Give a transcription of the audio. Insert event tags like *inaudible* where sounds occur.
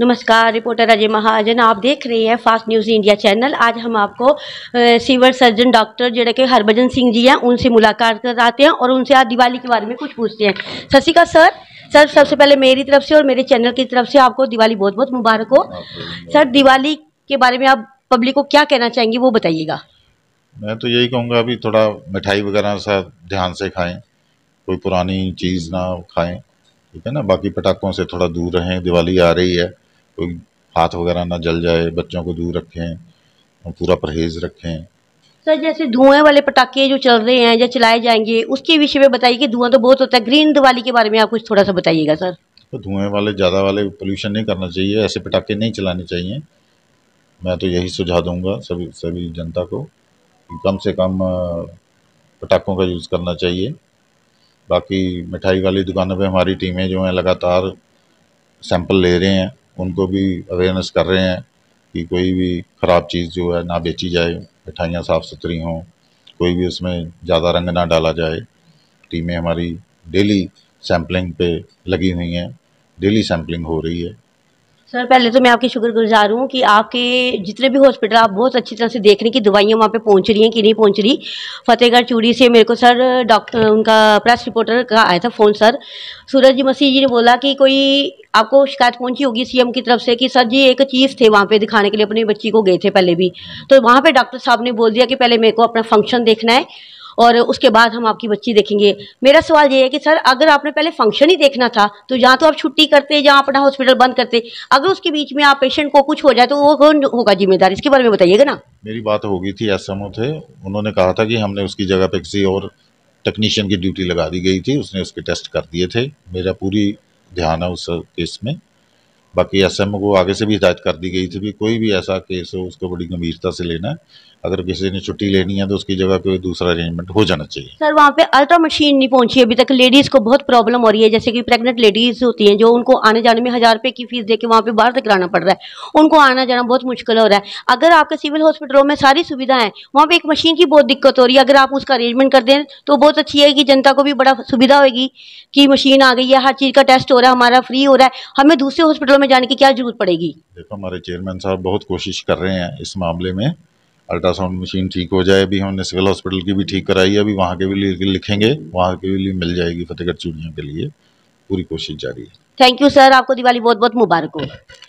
नमस्कार रिपोर्टर अजय महाजन आप देख रहे हैं फास्ट न्यूज़ इंडिया चैनल आज हम आपको सिविल सर्जन डॉक्टर जोड़े के हरभजन सिंह जी हैं उनसे मुलाकात कराते हैं और उनसे आज दिवाली के बारे में कुछ पूछते हैं सत श्रीकाल सर सर सबसे पहले मेरी तरफ से और मेरे चैनल की तरफ से आपको दिवाली बहुत बहुत मुबारक हो सर दिवाली के बारे में आप पब्लिक को क्या कहना चाहेंगे वो बताइएगा मैं तो यही कहूँगा अभी थोड़ा मिठाई वगैरह सा ध्यान से खाएँ कोई पुरानी चीज़ ना खाएँ ठीक है ना बाकी पटाखों से थोड़ा दूर रहें दिवाली आ रही है कोई हाथ वगैरह ना जल जाए बच्चों को दूर रखें और पूरा परहेज रखें सर जैसे धुएं वाले पटाखे जो चल रहे हैं या चलाए जाएंगे उसके विषय में बताइए कि धुआं तो बहुत होता है ग्रीन दिवाली के बारे में आप कुछ थोड़ा सा बताइएगा सर तो धुएं वाले ज़्यादा वाले पोल्यूशन नहीं करना चाहिए ऐसे पटाखे नहीं चलाने चाहिए मैं तो यही सुझा दूंगा सभी सभी जनता को कम से कम पटाखों का यूज़ करना चाहिए बाकी मिठाई वाली दुकानों पर हमारी टीमें जो हैं लगातार सैंपल ले रहे हैं उनको भी अवेयरनेस कर रहे हैं कि कोई भी ख़राब चीज़ जो है ना बेची जाए मिठाइयाँ साफ़ सुथरी हों कोई भी उसमें ज़्यादा रंग ना डाला जाए टीमें हमारी डेली सैम्पलिंग पे लगी हुई हैं डेली सैम्पलिंग हो रही है सर पहले तो मैं आपकी शुक्रगुजार हूँ कि आपके जितने भी हॉस्पिटल आप बहुत अच्छी तरह से देख रहे हैं कि दवाइयाँ वहाँ पे पहुँच रही हैं कि नहीं पहुँच रही फतेहगढ़ चूड़ी से मेरे को सर डॉक्टर उनका प्रेस रिपोर्टर का आया था फ़ोन सर सूरज मसीह जी ने बोला कि कोई आपको शिकायत पहुँची होगी सीएम की तरफ से कि सर जी एक चीज़ थे वहाँ पर दिखाने के लिए अपनी बच्ची को गए थे पहले भी तो वहाँ पर डॉक्टर साहब ने बोल दिया कि पहले मेरे को अपना फंक्शन देखना है और उसके बाद हम आपकी बच्ची देखेंगे मेरा सवाल ये है कि सर अगर आपने पहले फंक्शन ही देखना था तो या तो आप छुट्टी करते या अपना हॉस्पिटल बंद करते अगर उसके बीच में आप पेशेंट को कुछ हो जाए तो वो कौन होगा जिम्मेदार इसके बारे में बताइएगा ना मेरी बात हो गई थी एस थे उन्होंने कहा था कि हमने उसकी जगह पर किसी और टेक्नीशियन की ड्यूटी लगा दी गई थी उसने उसके टेस्ट कर दिए थे मेरा पूरी ध्यान है उस केस में बाकी एस एम को आगे से भी हिदायत कर दी गई थी भी कोई भी ऐसा केस हो उसको बड़ी गंभीरता से लेना है अगर किसी ने छुट्टी लेनी है तो उसकी जगह कोई दूसरा अरेंजमेंट हो जाना चाहिए सर वहाँ पे अल्ट्रा मशीन नहीं पहुँची अभी तक लेडीज़ को बहुत प्रॉब्लम हो रही है जैसे कि प्रेग्नेंट लेडीज़ होती हैं जो उनको आने जाने में हज़ार रुपये की फीस देके वहाँ पे बाहर तक लाना पड़ रहा है उनको आना जाना बहुत मुश्किल हो रहा है अगर आपके सिविल हॉस्पिटलों में सारी सुविधा है वहाँ पे एक मशीन की बहुत दिक्कत हो रही है अगर आप उसका अरेंजमेंट कर दें तो बहुत अच्छी है कि जनता को भी बड़ा सुविधा होगी कि मशीन आ गई है हर चीज़ का टेस्ट हो रहा है हमारा फ्री हो रहा है हमें दूसरे हॉस्पिटलों में जाने की क्या जरूरत पड़ेगी देखो हमारे चेयरमैन साहब बहुत कोशिश कर रहे हैं इस मामले में अल्ट्रासाउंड मशीन ठीक हो जाए अभी हमने सिविल हॉस्पिटल की भी ठीक कराई है अभी वहाँ के भी लिखेंगे वहाँ के भी मिल जाएगी फतेहगढ़ चूड़ियों के लिए पूरी कोशिश जारी है थैंक यू सर आपको दिवाली बहुत बहुत मुबारक हो *laughs*